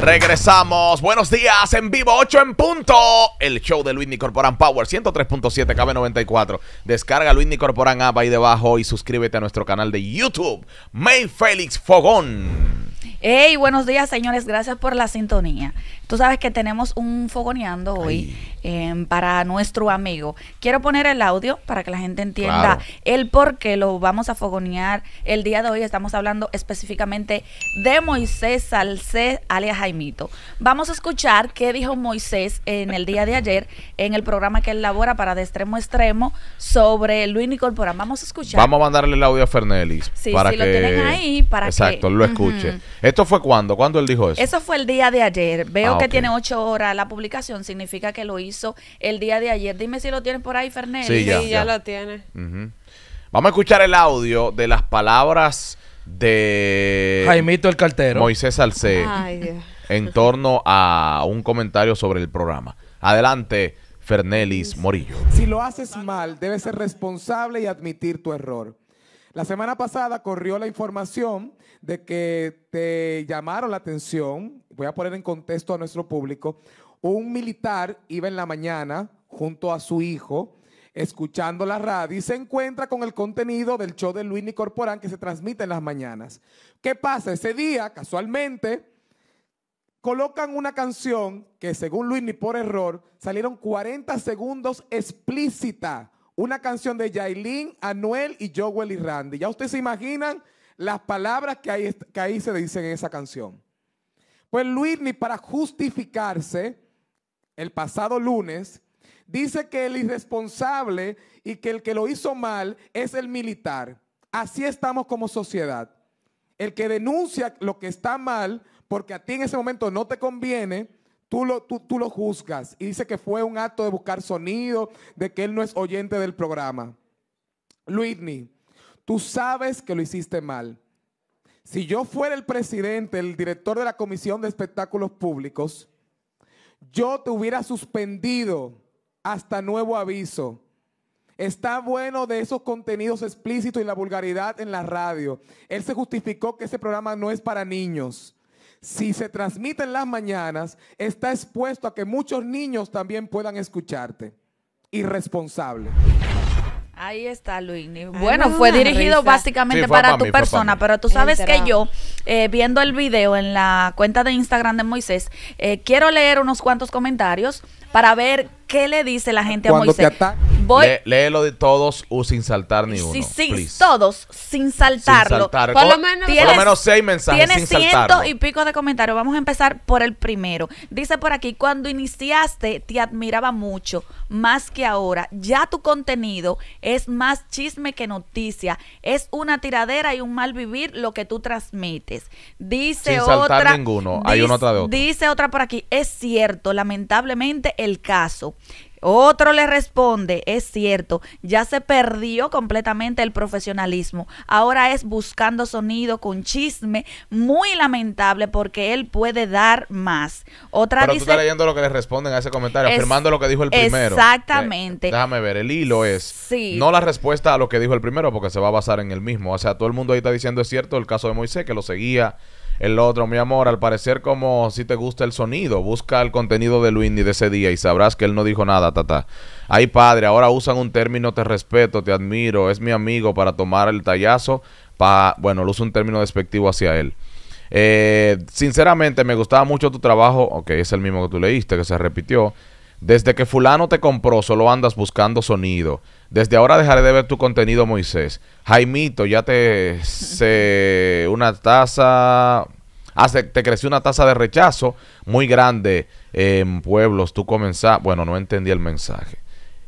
Regresamos. Buenos días en vivo, 8 en punto. El show de Luis Corporan Power, 103.7 KB94. Descarga Luis Corporan app ahí debajo y suscríbete a nuestro canal de YouTube. May Félix Fogón. Hey, buenos días, señores. Gracias por la sintonía. Tú sabes que tenemos un fogoneando hoy em, para nuestro amigo. Quiero poner el audio para que la gente entienda el por qué lo vamos a fogonear. El día de hoy estamos hablando específicamente de Moisés Salced, alias Jaimito. Vamos a escuchar qué dijo Moisés en el día de ayer en el programa que él elabora para De Extremo a Extremo sobre Luis Nicol Vamos a escuchar. Vamos a mandarle el audio a Fernelis. Sí, para si que... lo tienen ahí para Exacto, lo escuche. ¿Esto fue cuándo? ¿Cuándo él dijo eso? Eso fue el día de ayer. Veo ah, que tiene ocho horas la publicación, significa que lo hizo el día de ayer. Dime si lo tienes por ahí, Fernelis. Sí, ya, lo tiene. Vamos a escuchar el audio de las palabras de Jaimito el Cartero. Moisés Salcé en torno a un comentario sobre el programa. Adelante, Fernelis Morillo. Si lo haces mal, debes ser responsable y admitir tu error. La semana pasada corrió la información de que te llamaron la atención, voy a poner en contexto a nuestro público, un militar iba en la mañana junto a su hijo escuchando la radio y se encuentra con el contenido del show de Luis Corporán que se transmite en las mañanas. ¿Qué pasa? Ese día, casualmente, colocan una canción que según Luis por error salieron 40 segundos explícita. Una canción de Yailin, Anuel y Joel y Randy. Ya ustedes se imaginan las palabras que ahí, se dicen en esa canción. Pues Luis, para justificarse, el pasado lunes, dice que el irresponsable y que el que lo hizo mal es el militar. Así estamos como sociedad. El que denuncia lo que está mal, porque a ti en ese momento no te conviene, tú lo, tú, lo juzgas. Y dice que fue un acto de buscar sonido, de que él no es oyente del programa. ni... Tú sabes que lo hiciste mal. Si yo fuera el presidente, el director de la Comisión de Espectáculos Públicos, yo te hubiera suspendido hasta nuevo aviso. Está bueno de esos contenidos explícitos y la vulgaridad en la radio. Él se justificó que ese programa no es para niños. Si se transmite en las mañanas, está expuesto a que muchos niños también puedan escucharte. Irresponsable. Ahí está, Luis. Bueno, fue dirigido básicamente para, tu persona, pero tú sabes que yo, eh, viendo el video en la cuenta de Instagram de Moisés, eh, quiero leer unos cuantos comentarios para ver qué le dice la gente a Moisés léelo de todos o sin saltar ni uno. Sí, sí, todos sin saltarlo. Por, lo menos, seis mensajes. Tiene ciento y pico de comentarios. Vamos a empezar por el primero. Dice por aquí: cuando iniciaste, te admiraba mucho, más que ahora. Ya tu contenido es más chisme que noticia. Es una tiradera y un mal vivir lo que tú transmites. Dice sin Saltar ninguno. Hay una otra de otra. Dice otra por aquí: es cierto, lamentablemente, el caso. Otro le responde, es cierto, ya se perdió completamente el profesionalismo. Ahora es buscando sonido con chisme, muy lamentable porque él puede dar más. Otra Pero tú estás leyendo lo que le responden a ese comentario, afirmando lo que dijo el primero. Eh, exactamente. déjame ver, el hilo es no la respuesta a lo que dijo el primero porque se va a basar en el mismo. O sea, todo el mundo ahí está diciendo es cierto el caso de Moisés que lo seguía el otro, mi amor, al parecer como si te gusta el sonido, busca el contenido de Luindy de ese día y sabrás que él no dijo nada, tata. Ay, padre, ahora usan un término te respeto, te admiro, es mi amigo para tomar el tallazo. Pa, bueno, lo usa un término despectivo hacia él. Eh, sinceramente, me gustaba mucho tu trabajo. Ok, es el mismo que tú leíste, que se repitió. Desde que fulano te compró, solo andas buscando sonido. Desde ahora dejaré de ver tu contenido, Moisés. Jaimito, ya te sé una taza, hace, te creció una tasa de rechazo muy grande en pueblos. Tú comenzás, bueno, no entendí el mensaje.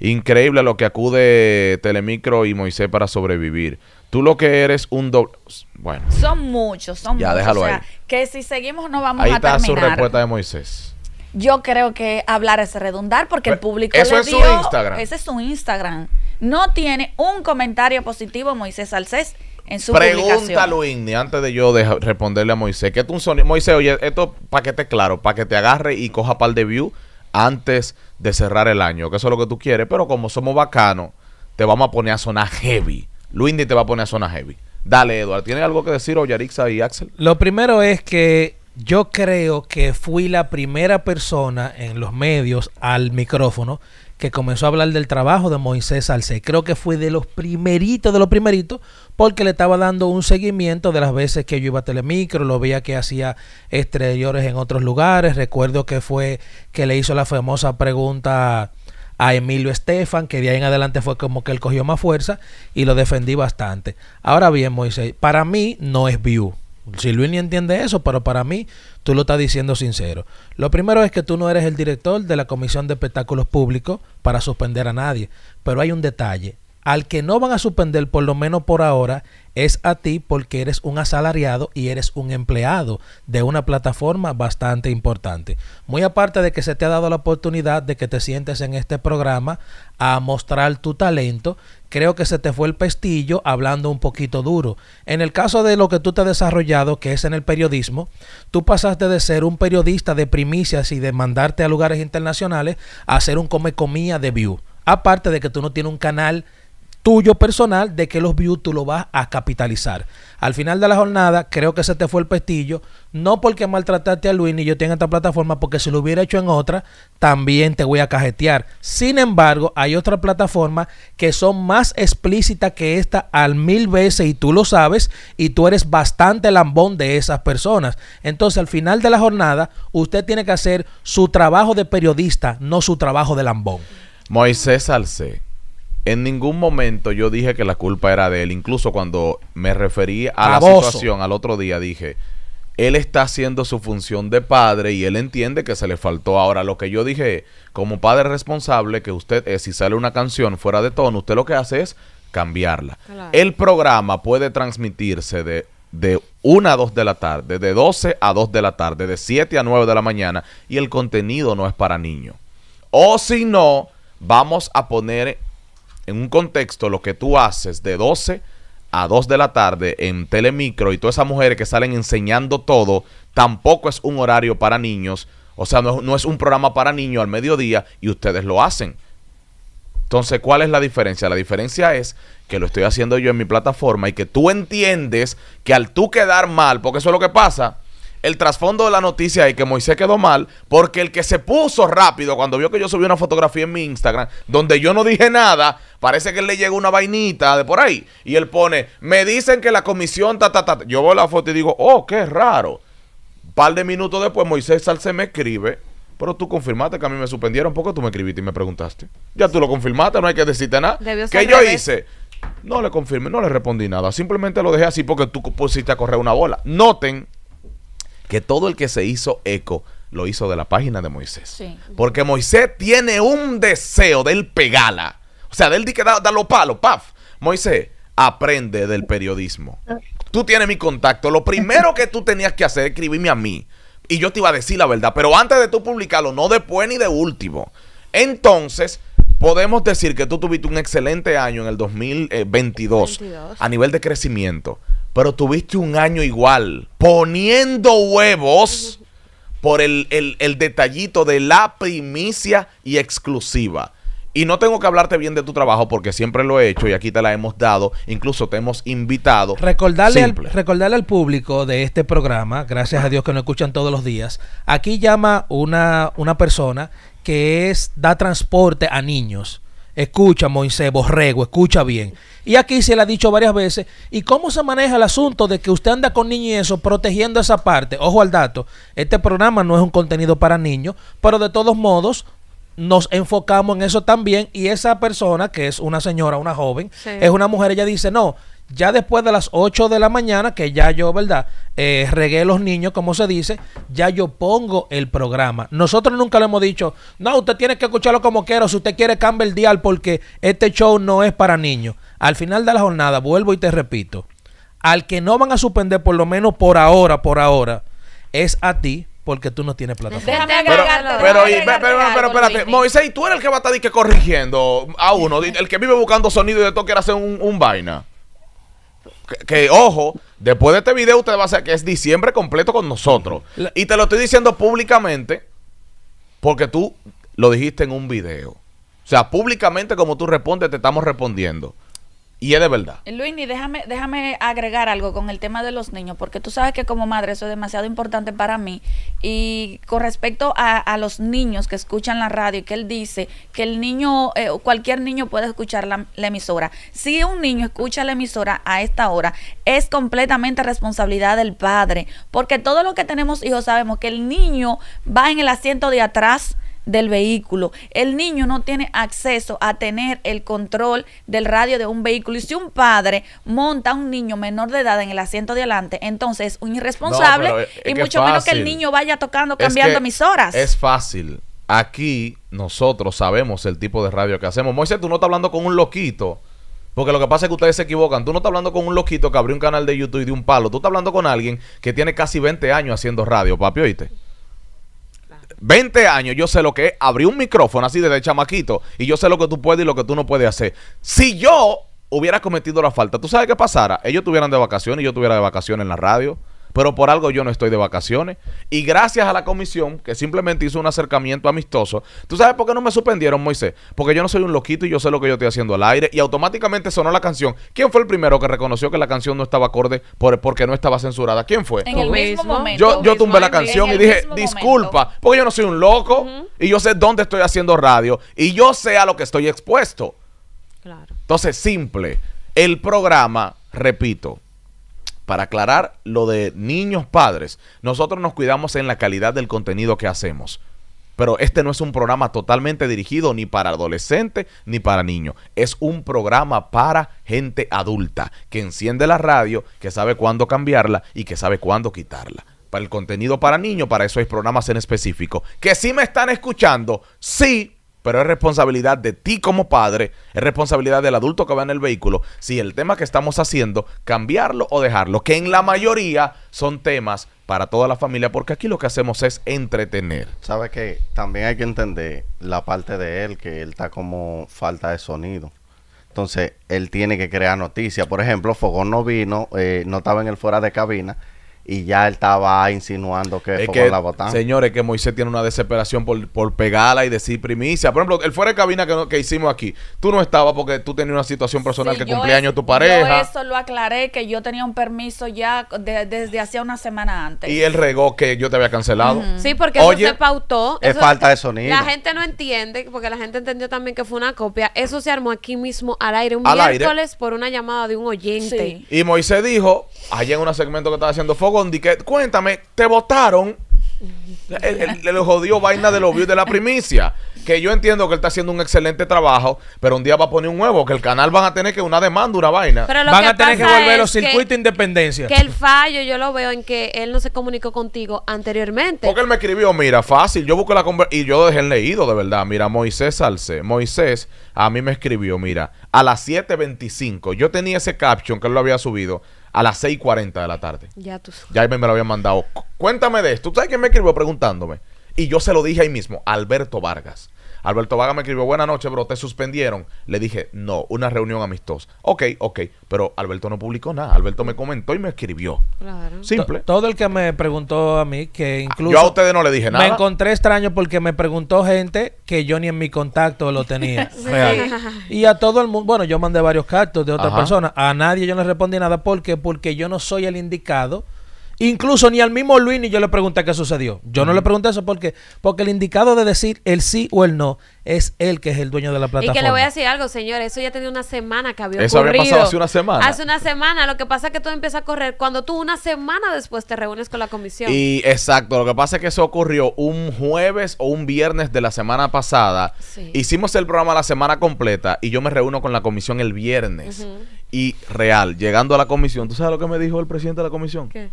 Increíble lo que acude Telemicro y Moisés para sobrevivir. Tú lo que eres un doble. Bueno. Son muchos, son ya, Déjalo ahí. que si seguimos no vamos a terminar. Ahí está su respuesta de Moisés. Yo creo que hablar es redundar porque el público. Eso le es su Instagram. Ese es su Instagram. No tiene un comentario positivo Moisés Alcés en su Pregúntalo, antes de yo de responderle a Moisés. Que tú sonido, Moisés, oye, esto para que esté claro, para que te agarre y coja par de view antes de cerrar el año, que eso es lo que tú quieres, pero como somos bacanos, te vamos a poner a zona heavy. Luindy te va a poner a zona heavy. Dale, Eduardo, ¿tienes algo que decir, Yarixa y Axel? Lo primero es que yo creo que fui la primera persona en los medios al micrófono que comenzó a hablar del trabajo de Moisés Salcé. Creo que fue de los primeritos, de los primeritos, porque le estaba dando un seguimiento de las veces que yo iba a Telemicro, lo veía que hacía exteriores en otros lugares. Recuerdo que fue que le hizo la famosa pregunta a Emilio Estefan, que de ahí en adelante fue como que él cogió más fuerza y lo defendí bastante. Ahora bien, Moisés, para mí no es view. Si Luis ni entiende eso, pero para mí tú lo estás diciendo sincero. Lo primero es que tú no eres el director de la Comisión de Espectáculos Públicos para suspender a nadie. Pero hay un detalle. Al que no van a suspender, por lo menos por ahora, es a ti porque eres un asalariado y eres un empleado de una plataforma bastante importante. Muy aparte de que se te ha dado la oportunidad de que te sientes en este programa a mostrar tu talento creo que se te fue el pestillo hablando un poquito duro. En el caso de lo que tú te has desarrollado, que es en el periodismo, tú pasaste de ser un periodista de primicias y de mandarte a lugares internacionales a ser un comía de view. Aparte de que tú no tienes un canal tuyo personal de que los views tú lo vas a capitalizar. Al final de la jornada, creo que se te fue el pestillo. No porque maltrataste a Luis ni yo tenga esta plataforma, porque si lo hubiera hecho en otra, también te voy a cajetear. Sin embargo, hay otras plataformas que son más explícitas que esta al mil veces y tú lo sabes y tú eres bastante lambón de esas personas. Entonces, al final de la jornada, usted tiene que hacer su trabajo de periodista, no su trabajo de lambón. Moisés Salce en ningún momento yo dije que la culpa era de él. Incluso cuando me referí a la situación al otro día, dije, él está haciendo su función de padre y él entiende que se le faltó. Ahora, lo que yo dije, como padre responsable, que usted, eh, si sale una canción fuera de tono, usted lo que hace es cambiarla. El programa puede transmitirse de, de 1 a 2 de la tarde, de 12 a 2 de la tarde, de 7 a 9 de la mañana y el contenido no es para niños. O si no, vamos a poner en un contexto lo que tú haces de 12 a 2 de la tarde en Telemicro y todas esas mujeres que salen enseñando todo, tampoco es un horario para niños, o sea, no, es un programa para niños al mediodía y ustedes lo hacen. Entonces, ¿cuál es la diferencia? La diferencia es que lo estoy haciendo yo en mi plataforma y que tú entiendes que al tú quedar mal, porque eso es lo que pasa, el trasfondo de la noticia es que Moisés quedó mal porque el que se puso rápido cuando vio que yo subí una fotografía en mi Instagram donde yo no dije nada, parece que le llegó una vainita de por ahí y él pone, me dicen que la comisión ta Yo veo la foto y digo, oh, qué raro. Un par de minutos después Moisés Salce me escribe, pero tú confirmaste que a mí me suspendieron porque tú me escribiste y me preguntaste. Ya tú lo confirmaste, no hay que decirte nada. ¿Qué yo hice? No le confirmé, no le respondí nada. Simplemente lo dejé así porque tú pusiste a correr una bola. Noten que todo el que se hizo eco lo hizo de la página de Moisés. Porque Moisés tiene un deseo del pegala. O sea, de del que da, los palos, paf. Moisés, aprende del periodismo. Tú tienes mi contacto. Lo primero que tú tenías que hacer es escribirme a mí. Y yo te iba a decir la verdad. Pero antes de tú publicarlo, no después ni de último. Entonces, podemos decir que tú tuviste un excelente año en el 2022 eh, a nivel de crecimiento pero tuviste un año igual, poniendo huevos por el, detallito de la primicia y exclusiva. Y no tengo que hablarte bien de tu trabajo porque siempre lo he hecho y aquí te la hemos dado, incluso te hemos invitado. Recordarle, al, al público de este programa, gracias a Dios que nos escuchan todos los días, aquí llama una, una persona que es, da transporte a niños. Escucha, Moisés Borrego, escucha bien. Y aquí se le ha dicho varias veces. ¿Y cómo se maneja el asunto de que usted anda con niños y eso, protegiendo esa parte? Ojo al dato, este programa no es un contenido para niños, pero de todos modos, nos enfocamos en eso también y esa persona, que es una señora, una joven, es una mujer, ella dice, no, ya después de las 8 de la mañana, que ya yo, ¿verdad? Eh, regué los niños, como se dice, ya yo pongo el programa. Nosotros nunca le hemos dicho, no, usted tiene que escucharlo como quiera, si usted quiere cambie el dial porque este show no es para niños. Al final de la jornada, vuelvo y te repito, al que no van a suspender, por lo menos por ahora, por ahora, es a ti, porque tú no tienes plataforma. pero, pero, pero, espérate, Moisés, tú eres el que va a estar corrigiendo a uno, el que vive buscando sonido y de todo quiere hacer un, un vaina. Que, ojo, después de este video usted va a saber que es diciembre completo con nosotros. Y te lo estoy diciendo públicamente porque tú lo dijiste en un video. O sea, públicamente como tú respondes, te estamos respondiendo. Y es de verdad. Eh, Luis, déjame, déjame agregar algo con el tema de los niños, porque tú sabes que como madre eso es demasiado importante para mí. Y con respecto a, los niños que escuchan la radio, que él dice que el niño, eh, cualquier niño puede escuchar la, la, emisora. Si un niño escucha la emisora a esta hora, es completamente responsabilidad del padre, porque todos los que tenemos hijos sabemos que el niño va en el asiento de atrás del vehículo. El niño no tiene acceso a tener el control del radio de un vehículo. Y si un padre monta a un niño menor de edad en el asiento de adelante, entonces es un irresponsable y mucho menos que el niño vaya tocando, cambiando emisoras. Es fácil. Aquí nosotros sabemos el tipo de radio que hacemos. Moisés, tú no estás hablando con un loquito. Porque lo que pasa es que ustedes se equivocan. Tú no estás hablando con un loquito que abrió un canal de YouTube y de un palo. Tú estás hablando con alguien que tiene casi 20 años haciendo radio, papi, oíste. 20 años, yo sé lo que es abrir un micrófono así desde chamaquito y yo sé lo que tú puedes y lo que tú no puedes hacer. Si yo hubiera cometido la falta, ¿tú sabes qué pasara? Ellos tuvieran de vacaciones y yo tuviera de vacaciones en la radio pero por algo yo no estoy de vacaciones. Y gracias a la comisión, que simplemente hizo un acercamiento amistoso, ¿tú sabes por qué no me suspendieron, Moisés? Porque yo no soy un loquito y yo sé lo que yo estoy haciendo al aire. Y automáticamente sonó la canción. ¿Quién fue el primero que reconoció que la canción no estaba acorde por, porque no estaba censurada? ¿Quién fue? En el mismo momento. Yo, yo tumbé la canción y dije, disculpa, porque yo no soy un loco y yo sé dónde estoy haciendo radio y yo sé a lo que estoy expuesto. Claro. Entonces, simple. El programa, repito, para aclarar lo de niños padres, nosotros nos cuidamos en la calidad del contenido que hacemos. Pero este no es un programa totalmente dirigido ni para adolescente ni para niños. Es un programa para gente adulta que enciende la radio, que sabe cuándo cambiarla y que sabe cuándo quitarla. Para el contenido para niños, para eso hay programas en específico. Que si me están escuchando, sí, pero es responsabilidad de ti como padre, es responsabilidad del adulto que va en el vehículo, si el tema que estamos haciendo, cambiarlo o dejarlo, que en la mayoría son temas para toda la familia, porque aquí lo que hacemos es entretener. Sabes que también hay que entender la parte de él, que él está como falta de sonido. Entonces, él tiene que crear noticias. Por ejemplo, Fogón no vino, eh, no estaba en el fuera de cabina y ya él estaba insinuando que fue la botana. Señores, que Moisés tiene una desesperación por, por pegarla y decir primicia. Por ejemplo, el fuera de cabina que, que hicimos aquí, tú no estabas porque tú tenías una situación personal que cumpleaños tu pareja. Yo eso lo aclaré, que yo tenía un permiso ya desde hacía una semana antes. Y él regó que yo te había cancelado. Sí, porque Oye, se pautó. Es falta de sonido. La gente no entiende, porque la gente entendió también que fue una copia. Eso se armó aquí mismo al aire un miércoles por una llamada de un oyente. Sí. Y Moisés dijo, allá en un segmento que estaba haciendo foco, cuéntame, te votaron. Le jodió vaina de los views de la primicia. Que yo entiendo que él está haciendo un excelente trabajo, pero un día va a poner un nuevo, que el canal van a tener que una demanda, una vaina. van a tener que volver los circuitos de independencia. Que el fallo yo lo veo en que él no se comunicó contigo anteriormente. Porque él me escribió, mira, fácil, yo busco la y yo dejé leído, de verdad. Mira, Moisés Salce, Moisés a mí me escribió, mira, a las 7.25, yo tenía ese caption que él lo había subido a las 6.40 de la tarde. Ya tú Ya me lo habían mandado. Cuéntame de esto. ¿Tú sabes quién me escribió preguntándome? Y yo se lo dije ahí mismo, Alberto Vargas. Alberto Vaga me escribió, buenas noches, bro, te suspendieron. Le dije, no, una reunión amistosa. Ok, ok, pero Alberto no publicó nada. Alberto me comentó y me escribió. Claro. Simple. todo el que me preguntó a mí, que incluso... Ah, yo a ustedes no le dije nada. Me encontré extraño porque me preguntó gente que yo ni en mi contacto lo tenía. Y a todo el mundo, bueno, yo mandé varios cartos de otra persona. A nadie yo no respondí nada. porque Porque yo no soy el indicado Incluso ni al mismo Luis ni yo le pregunté qué sucedió. Yo no le mm. pregunté eso porque, porque el indicado de decir el sí o el no es él que es el dueño de la plataforma. Y que le voy a decir algo, señores. Eso ya tenía una semana que había ocurrido. Eso había pasado hace una semana. Hace una semana. Lo que pasa es que todo empieza a correr cuando tú una semana después te reúnes con la comisión. Y exacto. Lo que pasa es que eso ocurrió un jueves o un viernes de la semana pasada. Hicimos el programa la semana completa y yo me reúno con la comisión el viernes. Y real, llegando a la comisión, ¿tú sabes lo que me dijo el presidente de la comisión? ¿Qué?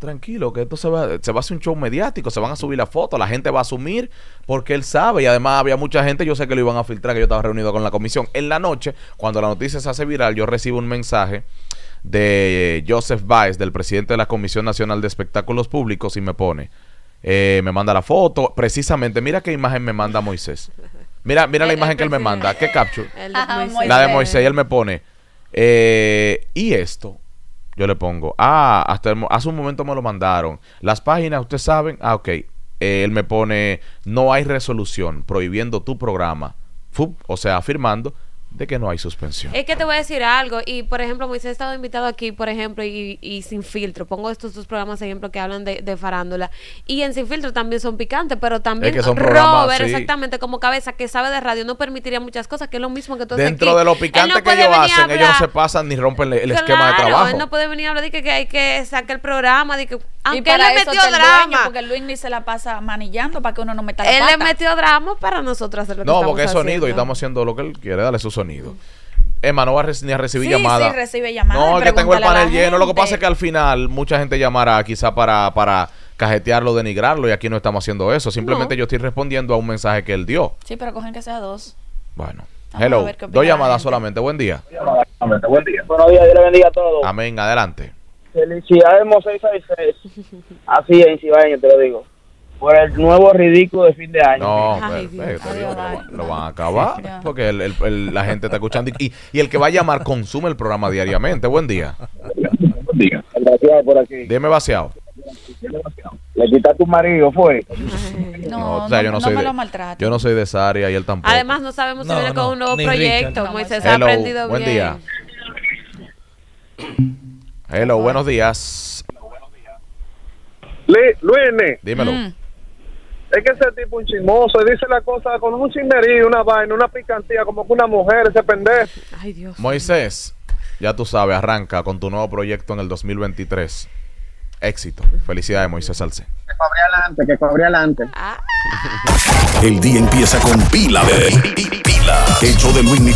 tranquilo, que esto se va, se va a hacer un show mediático, se van a subir la foto, la gente va a asumir porque él sabe y además había mucha gente, yo sé que lo iban a filtrar, que yo estaba reunido con la comisión. En la noche, cuando la noticia se hace viral, yo recibo un mensaje de Joseph Baez, del presidente de la Comisión Nacional de Espectáculos Públicos, y me pone, eh, me manda la foto, precisamente, mira qué imagen me manda Moisés. Mira, mira la imagen que él me manda, qué capture. la de Moisés, él me pone, eh, y esto, yo le pongo, ah, hasta hace un momento me lo mandaron. Las páginas, ustedes saben, ah, ok. Eh, él me pone, no hay resolución, prohibiendo tu programa. o sea, afirmando de que no hay suspensión. Es que te voy a decir algo, y por ejemplo, Moisés ha estado invitado aquí, por ejemplo, y, Sin Filtro, pongo estos dos programas, ejemplo, que hablan de, farándula, y en Sin Filtro también son picantes, pero también es que Robert, exactamente, como cabeza, que sabe de radio, no permitiría muchas cosas, que es lo mismo que tú Dentro de lo picante que ellos hacen, ellos no se pasan ni rompen el esquema de trabajo. Él no puede venir a hablar de que, hay que sacar el programa, de que, aunque él le metió drama. porque Luis ni se la pasa manillando para que uno no meta la Él le metió drama para nosotros hacer lo que No, porque es sonido y estamos haciendo lo que él quiere, dale su sonido. Emma no va a recibir sí, llamadas. Sí, recibe llamadas. No, que tengo el panel lleno. Lo que pasa es que al final mucha gente llamará quizá para, para cajetearlo, denigrarlo, y aquí no estamos haciendo eso. Simplemente yo estoy respondiendo a un mensaje que él dio. Sí, pero cogen que sea dos. Bueno. Hello. Dos llamadas solamente. Buen día. Buen día. Buenos días. Dios le bendiga a todos. Amén. Adelante. Felicidades, Moisés Así es, Incibaño, te lo digo por el nuevo ridículo de fin de año. No, perfecto, lo, van a acabar porque el, la gente está escuchando y, el que va a llamar consume el programa diariamente. Buen día. Buen día. Gracias por aquí. Dime vaciado. Le quita a tu marido, fue. no, no, yo no, soy me lo Yo no soy de esa área y él tampoco. Además, no sabemos si viene con un nuevo proyecto. Moisés ha aprendido buen Día. Hello, buenos días. Hello, buenos días. Dímelo. Mm. Es que ese tipo es un chismoso, dice la cosa con un chismerío, una vaina, una picantía, como que una mujer, ese pendejo. Ay, Dios. Moisés, ya tú sabes, arranca con tu nuevo proyecto en el 2023. Éxito. Felicidades, Moisés Salce. Que cobre adelante, que cobre adelante. El día empieza con pila, Pila. Hecho de Luis Mi